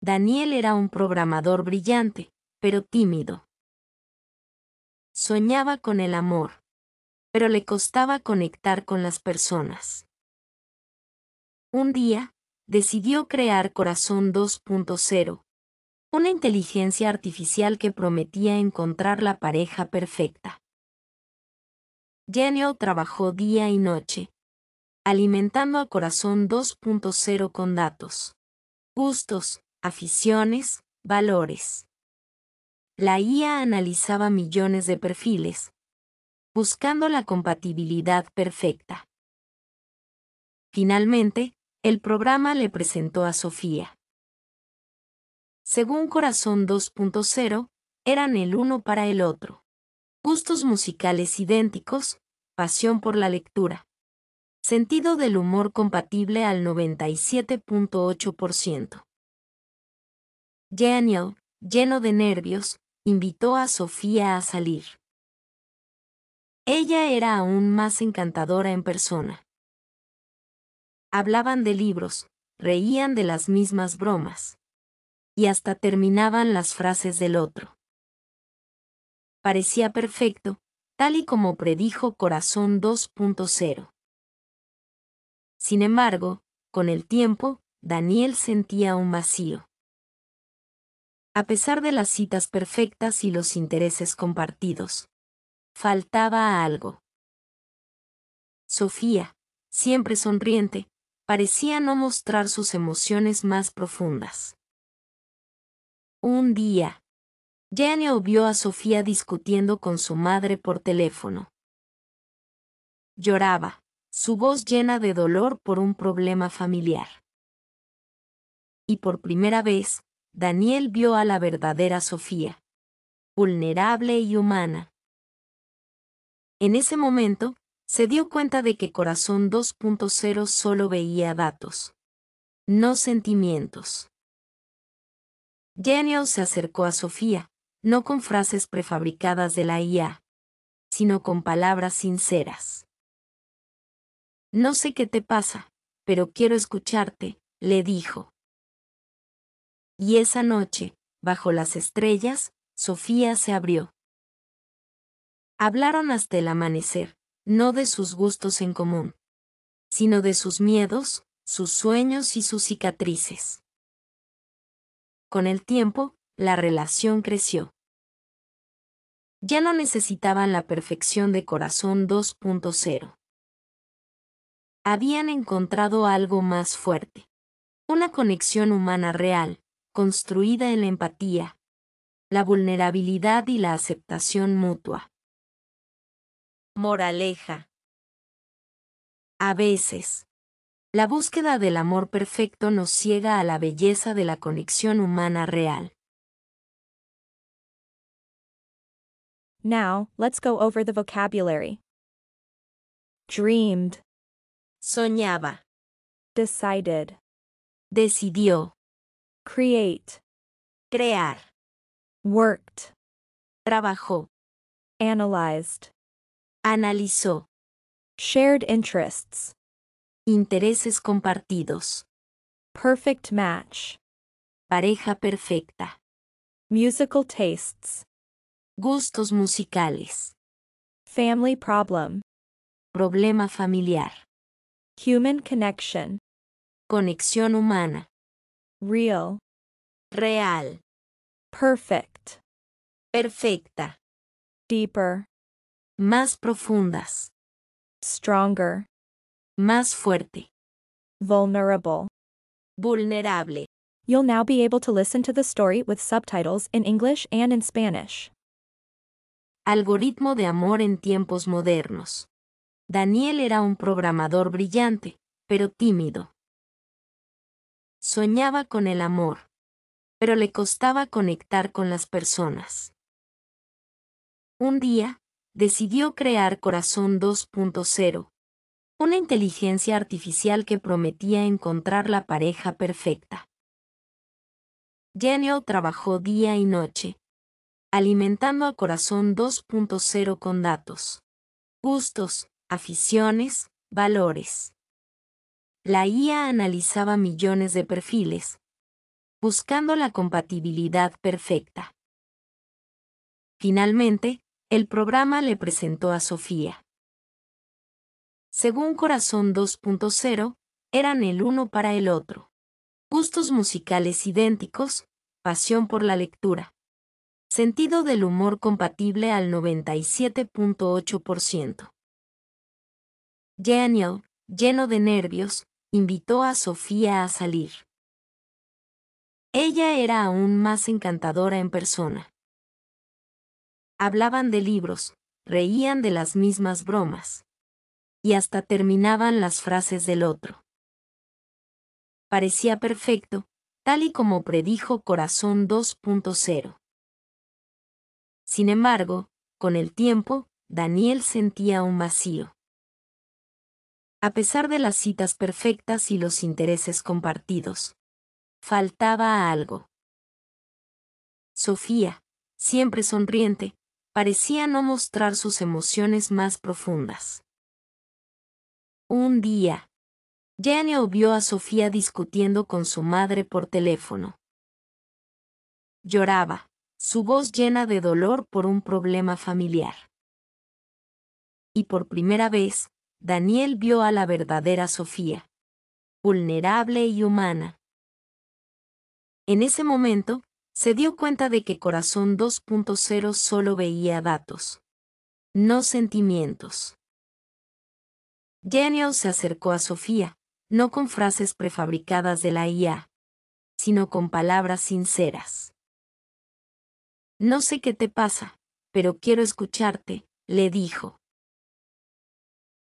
Daniel era un programador brillante, pero tímido. Soñaba con el amor, pero le costaba conectar con las personas. Un día, decidió crear Corazón 2.0, una inteligencia artificial que prometía encontrar la pareja perfecta. Genio trabajó día y noche, alimentando a Corazón 2.0 con datos, gustos, aficiones, valores. La IA analizaba millones de perfiles, buscando la compatibilidad perfecta. Finalmente, el programa le presentó a Sofía. Según Corazón 2.0, eran el uno para el otro. Gustos musicales idénticos, pasión por la lectura. Sentido del humor compatible al 97.8%. Daniel, lleno de nervios, invitó a Sofía a salir. Ella era aún más encantadora en persona. Hablaban de libros, reían de las mismas bromas. Y hasta terminaban las frases del otro. Parecía perfecto, tal y como predijo Corazón 2.0. Sin embargo, con el tiempo, Daniel sentía un vacío a pesar de las citas perfectas y los intereses compartidos. Faltaba algo. Sofía, siempre sonriente, parecía no mostrar sus emociones más profundas. Un día, Jane vio a Sofía discutiendo con su madre por teléfono. Lloraba, su voz llena de dolor por un problema familiar. Y por primera vez, Daniel vio a la verdadera Sofía, vulnerable y humana. En ese momento, se dio cuenta de que Corazón 2.0 solo veía datos, no sentimientos. Daniel se acercó a Sofía, no con frases prefabricadas de la IA, sino con palabras sinceras. No sé qué te pasa, pero quiero escucharte, le dijo. Y esa noche, bajo las estrellas, Sofía se abrió. Hablaron hasta el amanecer, no de sus gustos en común, sino de sus miedos, sus sueños y sus cicatrices. Con el tiempo, la relación creció. Ya no necesitaban la perfección de corazón 2.0. Habían encontrado algo más fuerte. Una conexión humana real, construida en la empatía, la vulnerabilidad y la aceptación mutua. Moraleja. A veces, la búsqueda del amor perfecto nos ciega a la belleza de la conexión humana real. Now, let's go over the vocabulary. Dreamed. Soñaba. Decided. Decidió. create, crear, worked, trabajó, analyzed, analizó, shared interests, intereses compartidos, perfect match, pareja perfecta, musical tastes, gustos musicales, family problem, problema familiar, human connection, conexión humana, Real. Real. Perfect. Perfecta. Deeper. Más profundas. Stronger. Más fuerte. Vulnerable. Vulnerable. You'll now be able to listen to the story with subtitles in English and in Spanish. Algoritmo de amor en tiempos modernos. Daniel era un programador brillante, pero tímido. Soñaba con el amor, pero le costaba conectar con las personas. Un día, decidió crear Corazón 2.0, una inteligencia artificial que prometía encontrar la pareja perfecta. Genio trabajó día y noche, alimentando a Corazón 2.0 con datos, gustos, aficiones, valores la IA analizaba millones de perfiles, buscando la compatibilidad perfecta. Finalmente, el programa le presentó a Sofía. Según Corazón 2.0, eran el uno para el otro. Gustos musicales idénticos, pasión por la lectura. Sentido del humor compatible al 97.8%. Daniel, lleno de nervios, invitó a Sofía a salir. Ella era aún más encantadora en persona. Hablaban de libros, reían de las mismas bromas. Y hasta terminaban las frases del otro. Parecía perfecto, tal y como predijo Corazón 2.0. Sin embargo, con el tiempo, Daniel sentía un vacío a pesar de las citas perfectas y los intereses compartidos. Faltaba algo. Sofía, siempre sonriente, parecía no mostrar sus emociones más profundas. Un día, Jane vio a Sofía discutiendo con su madre por teléfono. Lloraba, su voz llena de dolor por un problema familiar. Y por primera vez, Daniel vio a la verdadera Sofía, vulnerable y humana. En ese momento, se dio cuenta de que Corazón 2.0 solo veía datos, no sentimientos. Daniel se acercó a Sofía, no con frases prefabricadas de la IA, sino con palabras sinceras. No sé qué te pasa, pero quiero escucharte, le dijo.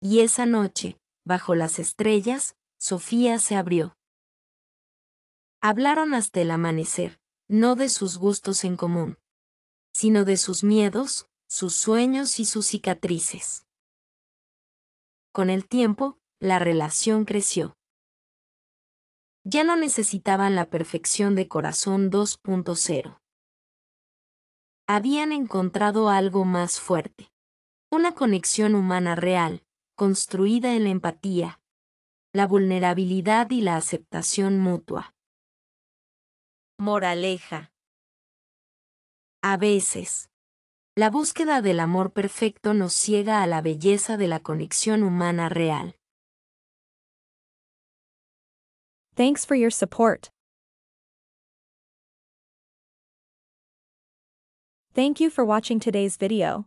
Y esa noche, bajo las estrellas, Sofía se abrió. Hablaron hasta el amanecer, no de sus gustos en común, sino de sus miedos, sus sueños y sus cicatrices. Con el tiempo, la relación creció. Ya no necesitaban la perfección de corazón 2.0. Habían encontrado algo más fuerte. Una conexión humana real, construida en la empatía, la vulnerabilidad y la aceptación mutua. Moraleja. A veces, la búsqueda del amor perfecto nos ciega a la belleza de la conexión humana real. Thanks for your support. Thank you for watching today's video.